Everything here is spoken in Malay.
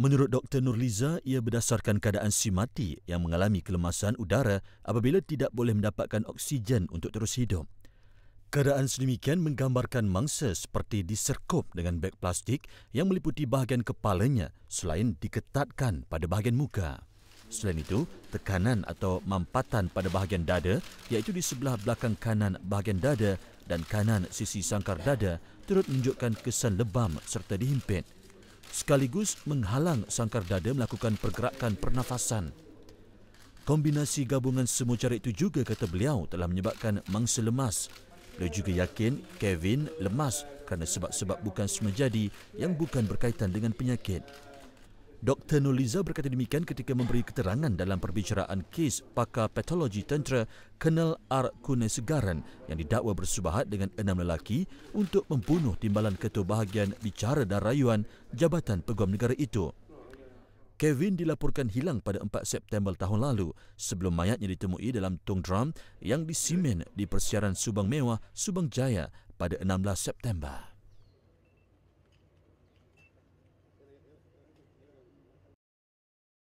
Menurut Dr. Nurliza, ia berdasarkan keadaan si mati yang mengalami kelemasan udara apabila tidak boleh mendapatkan oksigen untuk terus hidup. Keadaan sedemikian menggambarkan mangsa seperti diserkup dengan beg plastik yang meliputi bahagian kepalanya selain diketatkan pada bahagian muka. Selain itu, tekanan atau mampatan pada bahagian dada iaitu di sebelah belakang kanan bahagian dada dan kanan sisi sangkar dada turut menunjukkan kesan lebam serta dihimpit sekaligus menghalang sangkar dada melakukan pergerakan pernafasan. Kombinasi gabungan semua cara itu juga kata beliau telah menyebabkan mangsa lemas. Beliau juga yakin Kevin lemas kerana sebab-sebab bukan semejadi yang bukan berkaitan dengan penyakit. Dr. Nuliza berkata demikian ketika memberi keterangan dalam perbicaraan kes pakar patologi tentera Kenal R. Kunesegaran yang didakwa bersubahat dengan enam lelaki untuk membunuh timbalan ketua bahagian bicara dan rayuan Jabatan Peguam Negara itu. Kevin dilaporkan hilang pada 4 September tahun lalu sebelum mayatnya ditemui dalam tong drum yang disimen di persiaran Subang Mewah, Subang Jaya pada 16 September.